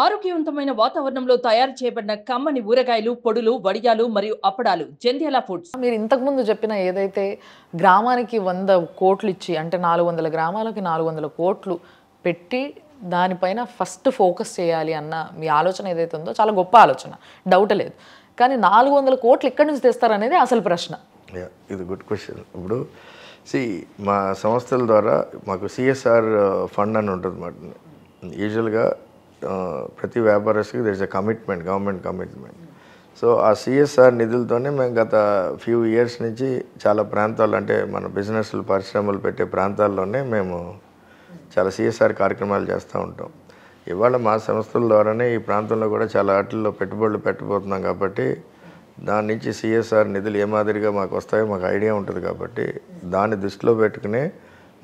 ఆరోగ్యవంతమైన వాతావరణంలో తయారు చేయబడిన కమ్మని ఊరగాయలు పొడులు వడియాలు మరియు అప్పడాలు జంధ్యాల ఫుడ్స్ మీరు ఇంతకుముందు చెప్పిన ఏదైతే గ్రామానికి వంద కోట్లు ఇచ్చి అంటే నాలుగు వందల గ్రామాలకి నాలుగు వందల కోట్లు పెట్టి దానిపైన ఫస్ట్ ఫోకస్ చేయాలి అన్న మీ ఆలోచన ఏదైతే ఉందో చాలా గొప్ప ఆలోచన డౌట్ లేదు కానీ నాలుగు వందల కోట్లు ఎక్కడి నుంచి తెస్తారనేది అసలు ప్రశ్న ఇది గుడ్ క్వశ్చన్ ఇప్పుడు సి మా సంస్థల ద్వారా మాకు సిఎస్ఆర్ ఫండ్ uh, అని ఉంటుంది అన్నమాట యూజువల్గా ప్రతి వ్యాపారస్తుకి there is a commitment government commitment so ఆ సిఎస్ఆర్ నిధులతోనే మేము గత ఫ్యూ ఇయర్స్ నుంచి చాలా ప్రాంతాలు అంటే మన బిజినెస్లు పరిశ్రమలు పెట్టే ప్రాంతాల్లోనే మేము చాలా సిఎస్ఆర్ కార్యక్రమాలు చేస్తూ ఉంటాం ఇవాళ మా సంస్థల ద్వారానే ఈ ప్రాంతంలో కూడా చాలా వాటిల్లో పెట్టుబడులు పెట్టబోతున్నాం కాబట్టి దాని నుంచి సిఎస్ఆర్ నిధులు ఏ మాదిరిగా మాకు వస్తాయో మాకు ఐడియా ఉంటుంది కాబట్టి దాన్ని దృష్టిలో పెట్టుకుని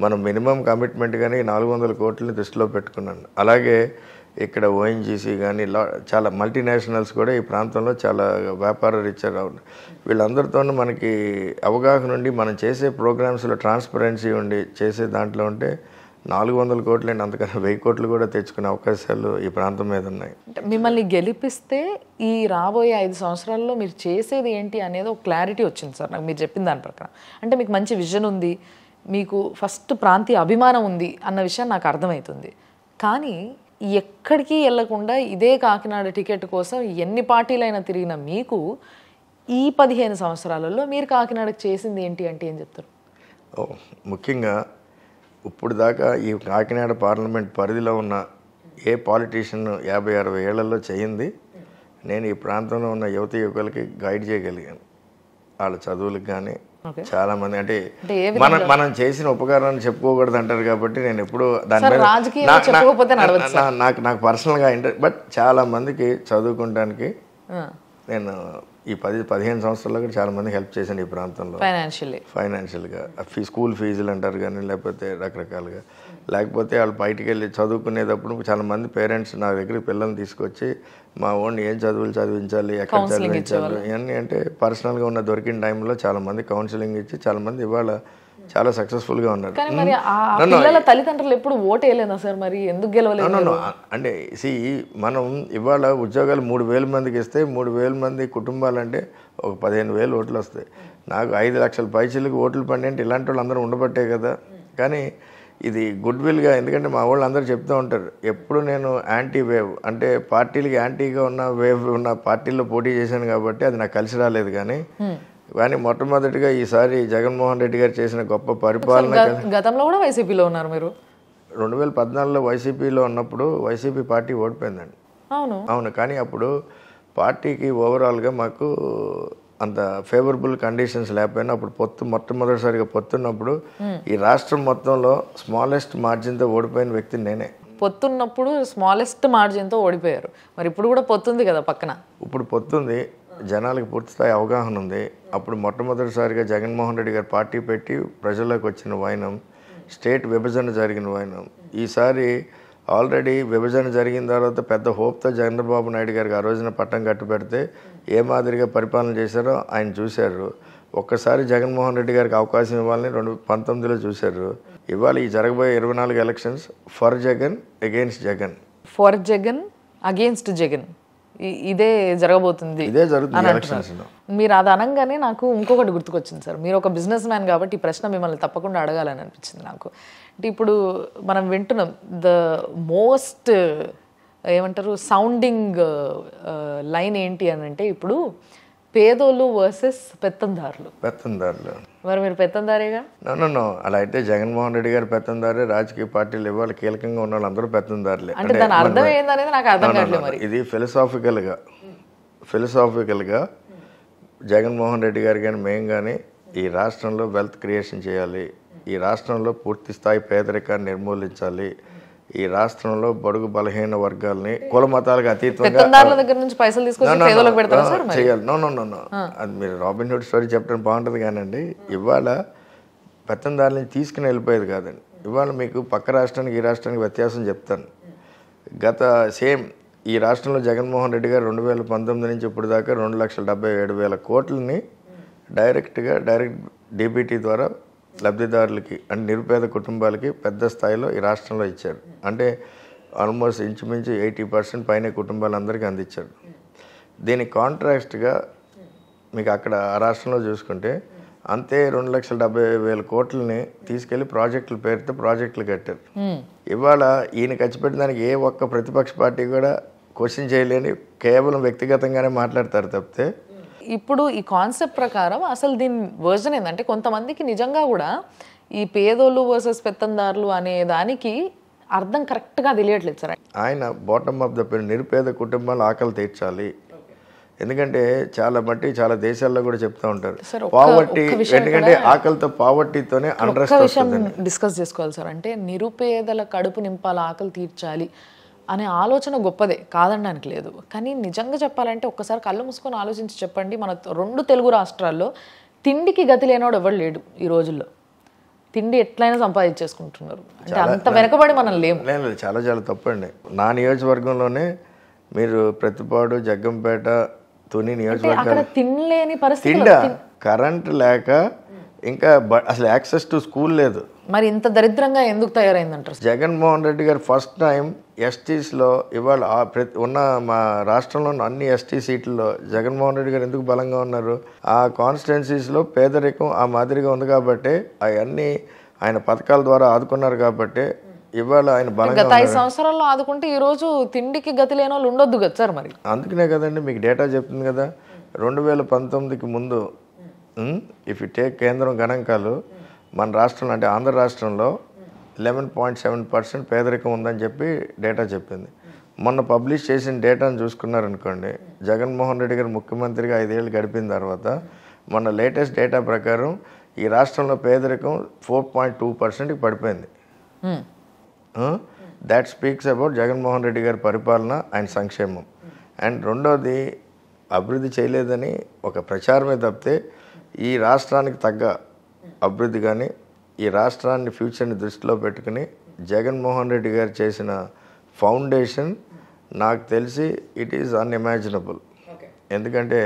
మనం మినిమం కమిట్మెంట్ కానీ నాలుగు వందల కోట్లని దృష్టిలో పెట్టుకున్నాను అలాగే ఇక్కడ ఓఎన్జీసీ కానీ లా చాలా మల్టీనేషనల్స్ కూడా ఈ ప్రాంతంలో చాలా వ్యాపార రీత్యా వీళ్ళందరితోనూ మనకి అవగాహన ఉండి మనం చేసే ప్రోగ్రామ్స్లో ట్రాన్స్పరెన్సీ ఉండి చేసే దాంట్లో ఉంటే నాలుగు వందల కోట్లు అండి అంతకన్నా వెయ్యి కోట్లు కూడా తెచ్చుకునే అవకాశాలు ఈ ప్రాంతం మీద ఉన్నాయి మిమ్మల్ని గెలిపిస్తే ఈ రాబోయే ఐదు సంవత్సరాల్లో మీరు చేసేది ఏంటి అనేది ఒక క్లారిటీ వచ్చింది సార్ నాకు మీరు చెప్పిన దాని ప్రకారం అంటే మీకు మంచి విజన్ ఉంది మీకు ఫస్ట్ ప్రాంతీయ అభిమానం ఉంది అన్న విషయం నాకు అర్థమవుతుంది కానీ ఎక్కడికి వెళ్లకుండా ఇదే కాకినాడ టికెట్ కోసం ఎన్ని పార్టీలైనా తిరిగిన మీకు ఈ పదిహేను సంవత్సరాలలో మీరు కాకినాడకు చేసింది ఏంటి అంటే ఏం చెప్తారు ముఖ్యంగా ఇప్పుడు దాకా ఈ కాకినాడ పార్లమెంట్ పరిధిలో ఉన్న ఏ పాలిటీషియన్ యాభై అరవై ఏళ్లలో చేయింది నేను ఈ ప్రాంతంలో ఉన్న యువత యువకులకి గైడ్ చేయగలిగాను వాళ్ళ చదువులకు కానీ చాలా మంది అంటే మనం మనం చేసిన ఉపకారాన్ని చెప్పుకోకూడదు అంటారు కాబట్టి నేను ఎప్పుడు దాని నాకు నాకు పర్సనల్గా ఇంట్రెస్ట్ బట్ చాలా మందికి చదువుకుంటానికి నేను ఈ పది పదిహేను సంవత్సరాల్లో కూడా చాలా మంది హెల్ప్ చేశాను ఈ ప్రాంతంలో ఫైనాన్షియల్లీ ఫైనాన్షియల్గా ఫీ స్కూల్ ఫీజులు అంటారు కానీ లేకపోతే రకరకాలుగా లేకపోతే వాళ్ళు బయటికి వెళ్ళి చదువుకునేటప్పుడు చాలా మంది పేరెంట్స్ నా దగ్గర పిల్లల్ని తీసుకొచ్చి మా ఓన్ ఏం చదువులు చదివించాలి ఎక్కడ చదివించాలి ఇవన్నీ అంటే పర్సనల్గా ఉన్న దొరికిన టైంలో చాలామంది కౌన్సిలింగ్ ఇచ్చి చాలామంది ఇవాళ చాలా సక్సెస్ఫుల్గా ఉన్నారు కానీ తల్లిదండ్రులు ఎప్పుడు ఓటేయలేదా సార్ మరి ఎందుకు గెలవలేదు అంటే సి మనం ఇవాళ ఉద్యోగాలు మూడు వేల మందికి ఇస్తే మూడు వేల మంది కుటుంబాలు అంటే ఒక పదిహేను వేలు ఓట్లు వస్తాయి నాకు ఐదు లక్షల పైచీలకు ఓట్లు పండి ఇలాంటి వాళ్ళు అందరూ ఉండబట్టే కదా కానీ ఇది గుడ్ విల్గా ఎందుకంటే మా వాళ్ళు అందరూ చెప్తూ ఉంటారు ఎప్పుడు నేను యాంటీ వేవ్ అంటే పార్టీలకి యాంటీగా ఉన్న వేవ్ ఉన్న పార్టీల్లో పోటీ చేశాను కాబట్టి అది నాకు కలిసి రాలేదు కానీ hmm. కానీ మొట్టమొదటిగా ఈసారి జగన్మోహన్ రెడ్డి గారు చేసిన గొప్ప పరిపాలన గతంలో కూడా వైసీపీలో ఉన్నారు మీరు రెండు వేల పద్నాలుగులో వైసీపీలో ఉన్నప్పుడు వైసీపీ పార్టీ ఓడిపోయిందండి అవును అవును కానీ అప్పుడు పార్టీకి ఓవరాల్గా మాకు అంత ఫేవరబుల్ కండిషన్స్ లేకపోయినా అప్పుడు పొత్తు మొట్టమొదటిసారిగా పొత్తున్నప్పుడు ఈ రాష్ట్రం మొత్తంలో స్మాలెస్ట్ మార్జిన్తో ఓడిపోయిన వ్యక్తి నేనే పొత్తున్నప్పుడు స్మాలెస్ట్ మార్జిన్తో ఓడిపోయారు మరి ఇప్పుడు కూడా పొత్తుంది కదా పక్కన ఇప్పుడు పొత్తుంది జనాలకు పూర్తిస్థాయి అవగాహన ఉంది అప్పుడు మొట్టమొదటిసారిగా జగన్మోహన్ రెడ్డి గారు పార్టీ పెట్టి ప్రజల్లోకి వచ్చిన వైనం స్టేట్ విభజన జరిగిన వైనం ఈసారి ఆల్రెడీ విభజన జరిగిన తర్వాత పెద్ద హోప్తో చంద్రబాబు నాయుడు గారికి ఆ రోజున పట్టం పెడితే ఏ మాదిరిగా పరిపాలన చేశారో ఆయన చూశారు ఒక్కసారి జగన్మోహన్ రెడ్డి గారికి అవకాశం ఇవ్వాలని రెండు పంతొమ్మిదిలో చూశారు ఇవాళ ఈ జరగబోయే ఇరవై నాలుగు elections for Jagan against Jagan for Jagan against Jagan ఇదే జరగబోతుంది ఇదే జరుగుతుంది మీరు అది అనగానే నాకు ఇంకొకటి గుర్తుకొచ్చింది సార్ మీరు ఒక బిజినెస్ మ్యాన్ కాబట్టి ఈ ప్రశ్న మిమ్మల్ని తప్పకుండా అడగాలని అనిపించింది నాకు అంటే ఇప్పుడు మనం వింటున్నాం ద మోస్ట్ ఏమంటారు సౌండింగ్ లైన్ uh, ఏంటి అని అంటే ఇప్పుడు పేదోళ్ళు వర్సెస్ పెత్తందారులు పెత్తందారులు మరి మీరు పెత్తందారేగా నన్ను అలా అయితే జగన్మోహన్ రెడ్డి గారు పెత్తందారే రాజకీయ పార్టీలు ఇవ్వాలి కీలకంగా ఉన్న వాళ్ళందరూ పెత్తందారులే అంటే దాని అర్థం ఏందనేది నాకు అర్థం మరి ఇది ఫిలసాఫికల్గా ఫిలసాఫికల్గా జగన్మోహన్ రెడ్డి గారు కానీ మేము కానీ ఈ రాష్ట్రంలో వెల్త్ క్రియేషన్ చేయాలి ఈ రాష్ట్రంలో పూర్తి స్థాయి పేదరికాన్ని నిర్మూలించాలి ఈ రాష్ట్రంలో బడుగు బలహీన వర్గాల్ని కుల మతాలకు అతీతంగా చేయాలి అది మీరు రాబిన్ హుడ్ స్టోరీ చెప్పడం బాగుంటుంది కానండి ఇవాళ పెత్తందారుని తీసుకుని వెళ్ళిపోయేది కాదండి ఇవాళ మీకు పక్క రాష్ట్రానికి ఈ రాష్ట్రానికి వ్యత్యాసం చెప్తాను గత సేమ్ ఈ రాష్ట్రంలో జగన్మోహన్ రెడ్డి గారు రెండు వేల పంతొమ్మిది నుంచి ఇప్పుడు దాకా రెండు లక్షల డెబ్బై ఏడు వేల కోట్లని డైరెక్ట్గా డైరెక్ట్ డీబీటీ ద్వారా లబ్ధిదారులకి అంటే నిరుపేద కుటుంబాలకి పెద్ద స్థాయిలో ఈ రాష్ట్రంలో ఇచ్చారు అంటే ఆల్మోస్ట్ ఇంచుమించు ఎయిటీ పర్సెంట్ పైన కుటుంబాలందరికీ అందించారు దీని కాంట్రాక్ట్గా మీకు అక్కడ ఆ రాష్ట్రంలో చూసుకుంటే అంతే రెండు లక్షల డెబ్బై వేల కోట్లని తీసుకెళ్లి ప్రాజెక్టులు పేరుతో ప్రాజెక్టులు కట్టారు ఇవాళ ఈయన ఖర్చు పెట్టిన దానికి ఏ ఒక్క ప్రతిపక్ష పార్టీ కూడా క్వశ్చన్ చేయలేని కేవలం వ్యక్తిగతంగానే మాట్లాడతారు తప్పితే ఇప్పుడు ఈ కాన్సెప్ట్ ప్రకారం అసలు దీని వర్జన్ ఏంటంటే కొంతమందికి నిజంగా కూడా ఈ పేదోళ్ళు వర్సెస్ పెత్తందారులు అనే దానికి అర్థం కరెక్ట్గా తెలియట్లేదు సార్ ఆయన బాటమ్ ఆఫ్ ద పెన్ నిరుపేద కుటుంబాలు ఆకలి తీర్చాలి ఎందుకంటే చాలా మట్టి చాలా దేశాల్లో కూడా చెప్తా ఉంటారు పావర్టీ ఎందుకంటే ఆకలితో పావర్టీతోనే అండర్స్టాండ్ విషయం డిస్కస్ చేసుకోవాలి సార్ అంటే నిరుపేదల కడుపు నింపాలి ఆకలి తీర్చాలి అనే ఆలోచన గొప్పదే కాదనడానికి లేదు కానీ నిజంగా చెప్పాలంటే ఒక్కసారి కళ్ళు మూసుకొని ఆలోచించి చెప్పండి మన రెండు తెలుగు రాష్ట్రాల్లో తిండికి గతి లేనోడు ఎవడు లేడు ఈ రోజుల్లో తిండి ఎట్లయినా సంపాదించేసుకుంటున్నారు అంటే అంత వెనకబడి మనం లేము లేదు చాలా చాలా తప్పండి నా నియోజకవర్గంలోనే మీరు ప్రతిపాడు జగ్గంపేట తుని నియోజకవర్గం తినలేని పరిస్థితి కరెంట్ లేక ఇంకా అసలు యాక్సెస్ టు స్కూల్ లేదు మరి ఇంత దరిద్రంగా ఎందుకు తయారైందంటారు జగన్మోహన్ రెడ్డి గారు ఫస్ట్ టైం ఎస్టీస్లో ఇవాళ ఉన్న మా రాష్ట్రంలో అన్ని ఎస్టీ సీట్లలో జగన్మోహన్ రెడ్డి గారు ఎందుకు బలంగా ఉన్నారు ఆ కాన్స్టిట్యున్సీస్లో పేదరికం ఆ మాదిరిగా ఉంది కాబట్టి అవన్నీ ఆయన పథకాల ద్వారా ఆదుకున్నారు కాబట్టి ఇవాళ ఆయన గత ఐదు సంవత్సరాల్లో ఆదుకుంటే ఈరోజు తిండికి గతి లేని వాళ్ళు ఉండొద్దు కదా సార్ మరి అందుకనే కదండి మీకు డేటా చెప్తుంది కదా రెండు వేల పంతొమ్మిదికి ముందు ఇఫ్ యు టేక్ కేంద్రం గణాంకాలు మన రాష్ట్రంలో అంటే ఆంధ్ర రాష్ట్రంలో లెవెన్ పాయింట్ సెవెన్ పర్సెంట్ పేదరికం ఉందని చెప్పి డేటా చెప్పింది మొన్న పబ్లిష్ చేసిన డేటాను చూసుకున్నారనుకోండి జగన్మోహన్ రెడ్డి గారు ముఖ్యమంత్రిగా ఐదేళ్ళు గడిపిన తర్వాత మొన్న లేటెస్ట్ డేటా ప్రకారం ఈ రాష్ట్రంలో పేదరికం ఫోర్ పాయింట్ టూ పర్సెంట్కి పడిపోయింది that speaks about Jaganmohan Reddy గారి పరిపాలన అండ్ సంక్షేమం అండ్ రెండోది అభివృద్ధి చేయలేదని ఒక ప్రచారమే తప్పితే ఈ రాష్ట్రానికి తగ్గ అభివృద్ధి కానీ ఈ రాష్ట్రాన్ని ఫ్యూచర్ని దృష్టిలో పెట్టుకుని జగన్మోహన్ రెడ్డి గారు చేసిన ఫౌండేషన్ నాకు తెలిసి ఇట్ ఈజ్ అన్ఇమాజినబుల్ ఎందుకంటే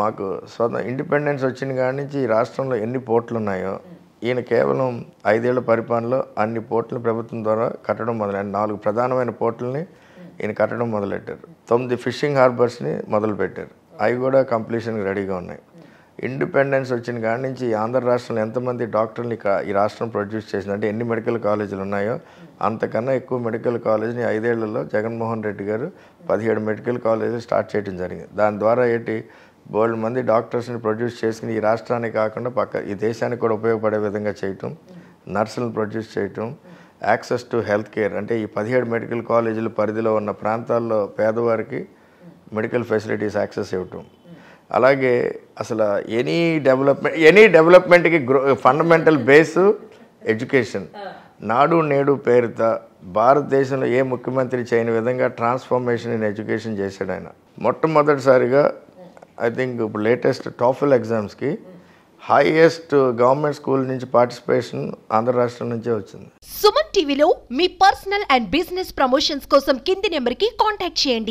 మాకు స్వతంత్ర ఇండిపెండెన్స్ వచ్చిన కాడి నుంచి ఈ రాష్ట్రంలో ఎన్ని పోర్ట్లు ఉన్నాయో hmm. ఈయన కేవలం ఐదేళ్ల పరిపాలనలో అన్ని పోర్ట్లను ప్రభుత్వం ద్వారా కట్టడం మొదలైన నాలుగు ప్రధానమైన పోర్ట్లని hmm. ఈయన కట్టడం మొదలెట్టారు తొమ్మిది ఫిషింగ్ హార్బర్స్ని మొదలుపెట్టారు hmm. అవి కూడా కంప్లీషన్కి రెడీగా ఉన్నాయి ఇండిపెండెన్స్ వచ్చిన కాడి నుంచి ఆంధ్ర రాష్ట్రంలో ఎంతమంది డాక్టర్ని ఈ రాష్ట్రం ప్రొడ్యూస్ చేసిన అంటే ఎన్ని మెడికల్ కాలేజీలు ఉన్నాయో అంతకన్నా ఎక్కువ మెడికల్ కాలేజీని ఐదేళ్లలో జగన్మోహన్ రెడ్డి గారు పదిహేడు మెడికల్ కాలేజీలు స్టార్ట్ చేయడం జరిగింది దాని ద్వారా ఏంటి బోల్డ్ మంది డాక్టర్స్ని ప్రొడ్యూస్ చేసుకుని ఈ రాష్ట్రానికి కాకుండా పక్క ఈ దేశానికి కూడా ఉపయోగపడే విధంగా చేయటం నర్సులను ప్రొడ్యూస్ చేయటం యాక్సెస్ టు హెల్త్ కేర్ అంటే ఈ పదిహేడు మెడికల్ కాలేజీల పరిధిలో ఉన్న ప్రాంతాల్లో పేదవారికి మెడికల్ ఫెసిలిటీస్ యాక్సెస్ ఇవ్వటం అలాగే అసలు ఎనీ డెవలప్మెంట్ ఎనీ డెవలప్మెంట్కి grow fundamental base education Nadu Nedu పేరుతో భారతదేశంలో ఏ ముఖ్యమంత్రి చేయని విధంగా ట్రాన్స్ఫర్మేషన్ ఇన్ ఎడ్యుకేషన్ చేశాడు ఆయన మొట్టమొదటిసారిగా ఐ థింక్ ఇప్పుడు లేటెస్ట్ టాఫిల్ ఎగ్జామ్స్కి హైయెస్ట్ గవర్నమెంట్ స్కూల్ నుంచి పార్టిసిపేషన్ ఆంధ్ర రాష్ట్రం నుంచే వచ్చింది సుమన్ టీవీలో మీ పర్సనల్ అండ్ బిజినెస్ ప్రమోషన్స్ కోసం కింది నెంబర్కి కాంటాక్ట్ చేయండి